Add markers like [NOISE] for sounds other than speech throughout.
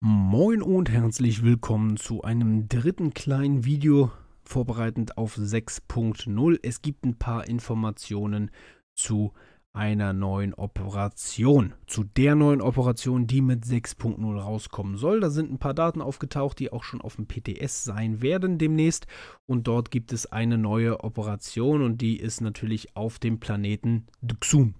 Moin und herzlich willkommen zu einem dritten kleinen Video vorbereitend auf 6.0. Es gibt ein paar Informationen zu einer neuen Operation, zu der neuen Operation, die mit 6.0 rauskommen soll. Da sind ein paar Daten aufgetaucht, die auch schon auf dem PTS sein werden demnächst und dort gibt es eine neue Operation und die ist natürlich auf dem Planeten Duxum.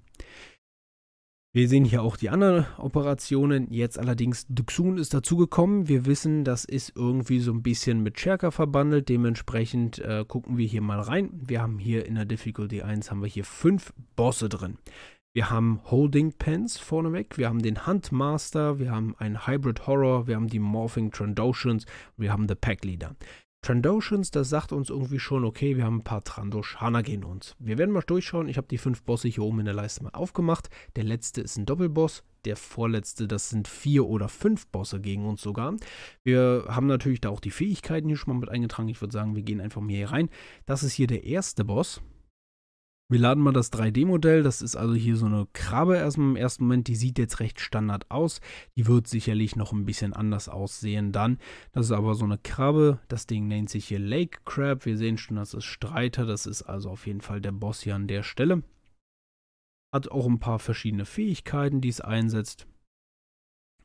Wir sehen hier auch die anderen Operationen. Jetzt allerdings Duxun ist dazugekommen. Wir wissen, das ist irgendwie so ein bisschen mit Cherka verbandelt. Dementsprechend äh, gucken wir hier mal rein. Wir haben hier in der Difficulty 1 haben wir hier fünf Bosse drin. Wir haben Holding Pens vorneweg, wir haben den Huntmaster, wir haben einen Hybrid Horror, wir haben die Morphing Trandoshans, wir haben The Pack Leader. Trandoshans, das sagt uns irgendwie schon, okay, wir haben ein paar Trandoshana gegen uns. Wir werden mal durchschauen. Ich habe die fünf Bosse hier oben in der Leiste mal aufgemacht. Der letzte ist ein Doppelboss. Der vorletzte, das sind vier oder fünf Bosse gegen uns sogar. Wir haben natürlich da auch die Fähigkeiten hier schon mal mit eingetragen. Ich würde sagen, wir gehen einfach mal hier rein. Das ist hier der erste Boss. Wir laden mal das 3D-Modell. Das ist also hier so eine Krabbe erstmal im ersten Moment. Die sieht jetzt recht standard aus. Die wird sicherlich noch ein bisschen anders aussehen dann. Das ist aber so eine Krabbe. Das Ding nennt sich hier Lake Crab. Wir sehen schon, das ist Streiter. Das ist also auf jeden Fall der Boss hier an der Stelle. Hat auch ein paar verschiedene Fähigkeiten, die es einsetzt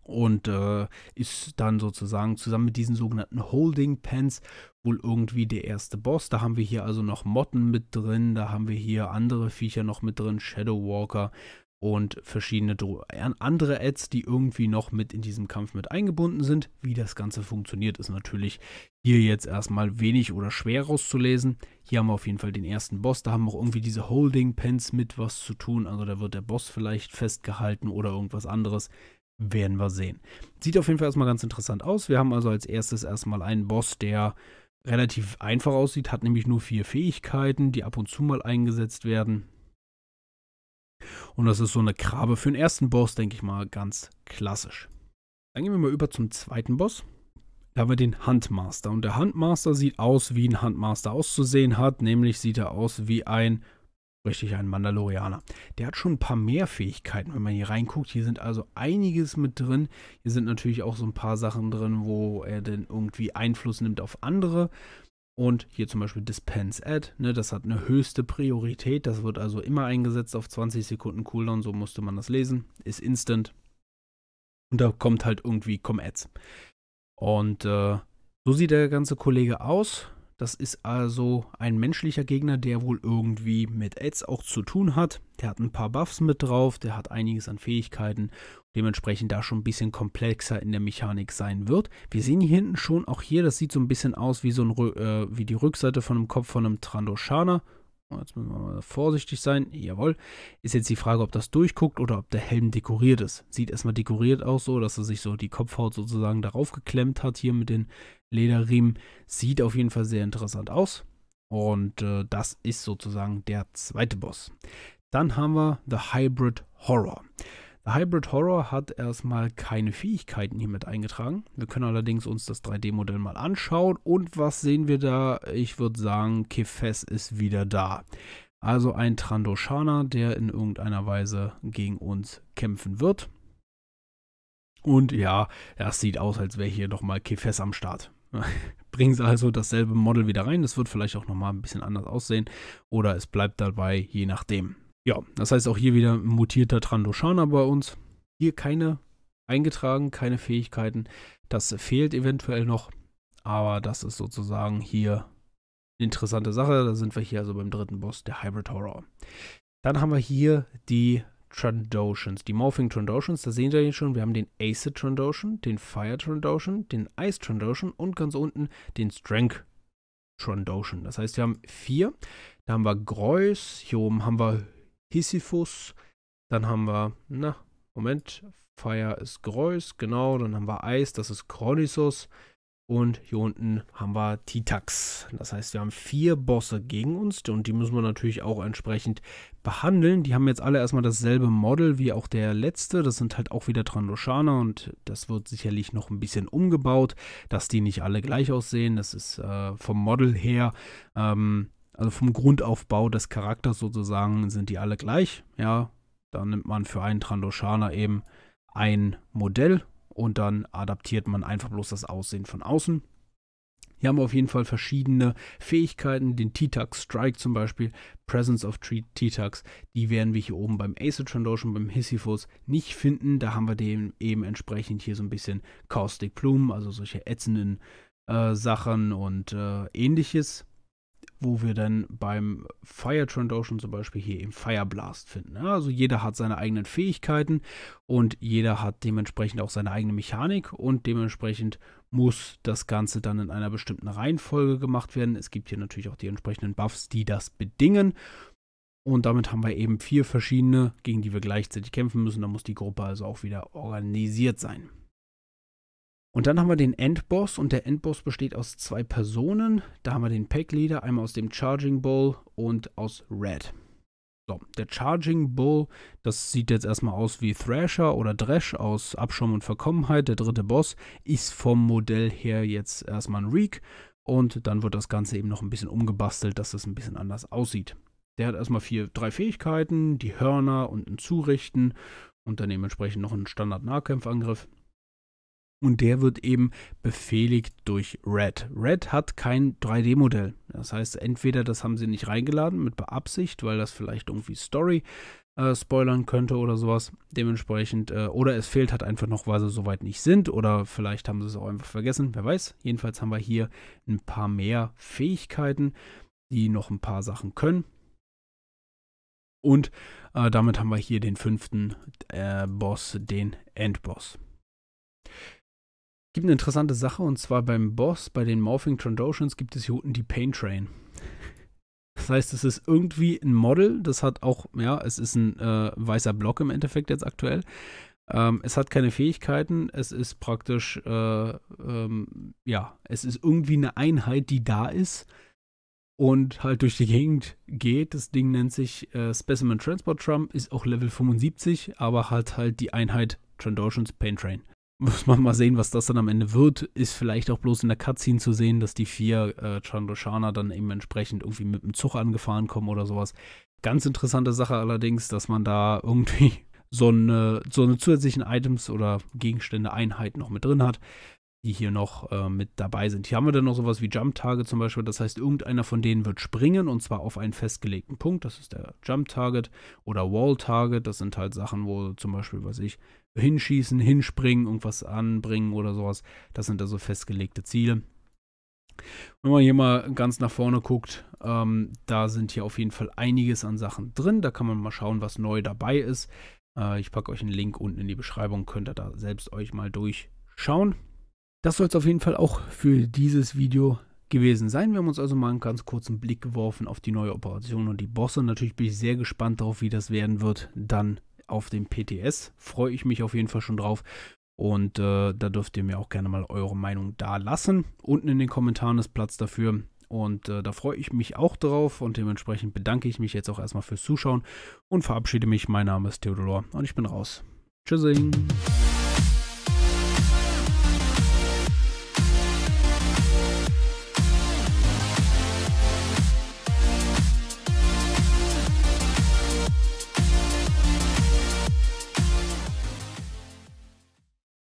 und äh, ist dann sozusagen zusammen mit diesen sogenannten Holding Pens wohl irgendwie der erste Boss. Da haben wir hier also noch Motten mit drin, da haben wir hier andere Viecher noch mit drin, Shadow Walker und verschiedene Dro andere Ads, die irgendwie noch mit in diesem Kampf mit eingebunden sind. Wie das Ganze funktioniert, ist natürlich hier jetzt erstmal wenig oder schwer rauszulesen. Hier haben wir auf jeden Fall den ersten Boss. Da haben auch irgendwie diese Holding Pens mit was zu tun. Also da wird der Boss vielleicht festgehalten oder irgendwas anderes werden wir sehen. Sieht auf jeden Fall erstmal ganz interessant aus. Wir haben also als erstes erstmal einen Boss, der relativ einfach aussieht, hat nämlich nur vier Fähigkeiten, die ab und zu mal eingesetzt werden. Und das ist so eine Krabbe für den ersten Boss, denke ich mal, ganz klassisch. Dann gehen wir mal über zum zweiten Boss. Da haben wir den Handmaster. Und der Handmaster sieht aus, wie ein Handmaster auszusehen hat, nämlich sieht er aus wie ein Richtig, ein Mandalorianer. Der hat schon ein paar mehr Fähigkeiten, wenn man hier reinguckt. Hier sind also einiges mit drin. Hier sind natürlich auch so ein paar Sachen drin, wo er denn irgendwie Einfluss nimmt auf andere. Und hier zum Beispiel Dispense Add. ne, das hat eine höchste Priorität. Das wird also immer eingesetzt auf 20 Sekunden Cooldown, so musste man das lesen. Ist instant. Und da kommt halt irgendwie Com Ads. Und äh, so sieht der ganze Kollege aus. Das ist also ein menschlicher Gegner, der wohl irgendwie mit Aids auch zu tun hat. Der hat ein paar Buffs mit drauf, der hat einiges an Fähigkeiten, dementsprechend da schon ein bisschen komplexer in der Mechanik sein wird. Wir sehen hier hinten schon, auch hier, das sieht so ein bisschen aus wie, so ein, äh, wie die Rückseite von einem Kopf von einem Trandoshana Jetzt müssen wir mal vorsichtig sein. Jawohl. Ist jetzt die Frage, ob das durchguckt oder ob der Helm dekoriert ist. Sieht erstmal dekoriert aus, so dass er sich so die Kopfhaut sozusagen darauf geklemmt hat, hier mit den Lederriemen. Sieht auf jeden Fall sehr interessant aus. Und äh, das ist sozusagen der zweite Boss. Dann haben wir The Hybrid Horror. The Hybrid Horror hat erstmal keine Fähigkeiten hier mit eingetragen. Wir können allerdings uns das 3D-Modell mal anschauen. Und was sehen wir da? Ich würde sagen, Kefes ist wieder da. Also ein Trandoshana, der in irgendeiner Weise gegen uns kämpfen wird. Und ja, das sieht aus, als wäre hier nochmal Kefes am Start. [LAUGHS] Bringen sie also dasselbe Model wieder rein. Das wird vielleicht auch nochmal ein bisschen anders aussehen. Oder es bleibt dabei, je nachdem. Ja, das heißt auch hier wieder mutierter Trandoshana bei uns. Hier keine eingetragen, keine Fähigkeiten. Das fehlt eventuell noch, aber das ist sozusagen hier eine interessante Sache. Da sind wir hier also beim dritten Boss, der Hybrid Horror. Dann haben wir hier die Trandoshans, die Morphing Trandoshans, da sehen wir hier schon, wir haben den Acid Trandoshan, den Fire Trandoshan, den Ice Trandoshan und ganz unten den Strength Trandoshan. Das heißt, wir haben vier. Da haben wir Greus, hier oben haben wir Sisyphus. Dann haben wir, na, Moment, Fire ist Greus, genau. Dann haben wir Eis, das ist Chronisus. Und hier unten haben wir Titax. Das heißt, wir haben vier Bosse gegen uns und die müssen wir natürlich auch entsprechend behandeln. Die haben jetzt alle erstmal dasselbe Model wie auch der letzte. Das sind halt auch wieder Trandoshana und das wird sicherlich noch ein bisschen umgebaut, dass die nicht alle gleich aussehen. Das ist äh, vom Model her ähm, also vom Grundaufbau des Charakters sozusagen, sind die alle gleich. Ja, da nimmt man für einen Trandoshana eben ein Modell und dann adaptiert man einfach bloß das Aussehen von außen. Hier haben wir auf jeden Fall verschiedene Fähigkeiten, den T-Tax Strike zum Beispiel, Presence of T-Tax, die werden wir hier oben beim Ace Trandoshan, beim Hissifus nicht finden. Da haben wir den eben entsprechend hier so ein bisschen Caustic Plume, also solche ätzenden äh, Sachen und äh, ähnliches wo wir dann beim Fire Trend Ocean zum Beispiel hier im Fire Blast finden. Ne? Also jeder hat seine eigenen Fähigkeiten und jeder hat dementsprechend auch seine eigene Mechanik und dementsprechend muss das Ganze dann in einer bestimmten Reihenfolge gemacht werden. Es gibt hier natürlich auch die entsprechenden Buffs, die das bedingen. Und damit haben wir eben vier verschiedene, gegen die wir gleichzeitig kämpfen müssen. Da muss die Gruppe also auch wieder organisiert sein. Und dann haben wir den Endboss und der Endboss besteht aus zwei Personen. Da haben wir den Pack Leader, einmal aus dem Charging Bull und aus Red. So, der Charging Bull, das sieht jetzt erstmal aus wie Thrasher oder Dresch aus Abschirm und Verkommenheit. Der dritte Boss ist vom Modell her jetzt erstmal ein Reek und dann wird das Ganze eben noch ein bisschen umgebastelt, dass es ein bisschen anders aussieht. Der hat erstmal vier, drei Fähigkeiten, die Hörner und ein Zurichten und dann dementsprechend noch einen Standard-Nahkampfangriff und der wird eben befehligt durch Red. Red hat kein 3D-Modell. Das heißt, entweder das haben sie nicht reingeladen mit Beabsicht, weil das vielleicht irgendwie Story äh, spoilern könnte oder sowas. Dementsprechend, äh, oder es fehlt halt einfach noch, weil sie soweit nicht sind, oder vielleicht haben sie es auch einfach vergessen, wer weiß. Jedenfalls haben wir hier ein paar mehr Fähigkeiten, die noch ein paar Sachen können. Und äh, damit haben wir hier den fünften äh, Boss, den Endboss. Gibt eine interessante Sache und zwar beim Boss, bei den Morphing Trandoshans, gibt es hier unten die Pain Train. Das heißt, es ist irgendwie ein Model, das hat auch, ja, es ist ein äh, weißer Block im Endeffekt jetzt aktuell. Ähm, es hat keine Fähigkeiten, es ist praktisch, äh, ähm, ja, es ist irgendwie eine Einheit, die da ist und halt durch die Gegend geht. Das Ding nennt sich äh, Specimen Transport Trump, ist auch Level 75, aber hat halt die Einheit Trandoshans Pain Train muss man mal sehen, was das dann am Ende wird. Ist vielleicht auch bloß in der Cutscene zu sehen, dass die vier äh, Chandoshana dann eben entsprechend irgendwie mit dem Zug angefahren kommen oder sowas. Ganz interessante Sache allerdings, dass man da irgendwie [LAUGHS] so eine, so eine zusätzlichen Items oder Gegenstände, Einheit noch mit drin hat die hier noch äh, mit dabei sind. Hier haben wir dann noch sowas wie Jump-Target zum Beispiel. Das heißt, irgendeiner von denen wird springen und zwar auf einen festgelegten Punkt. Das ist der Jump-Target oder Wall-Target. Das sind halt Sachen, wo zum Beispiel, was ich, hinschießen, hinspringen, irgendwas anbringen oder sowas. Das sind also festgelegte Ziele. Wenn man hier mal ganz nach vorne guckt, ähm, da sind hier auf jeden Fall einiges an Sachen drin. Da kann man mal schauen, was neu dabei ist. Äh, ich packe euch einen Link unten in die Beschreibung, könnt ihr da selbst euch mal durchschauen. Das soll es auf jeden Fall auch für dieses Video gewesen sein. Wir haben uns also mal einen ganz kurzen Blick geworfen auf die neue Operation und die Bosse. Natürlich bin ich sehr gespannt darauf, wie das werden wird. Dann auf dem PTS freue ich mich auf jeden Fall schon drauf. Und äh, da dürft ihr mir auch gerne mal eure Meinung da lassen. Unten in den Kommentaren ist Platz dafür. Und äh, da freue ich mich auch drauf. Und dementsprechend bedanke ich mich jetzt auch erstmal fürs Zuschauen und verabschiede mich. Mein Name ist Theodor und ich bin raus. Tschüssing.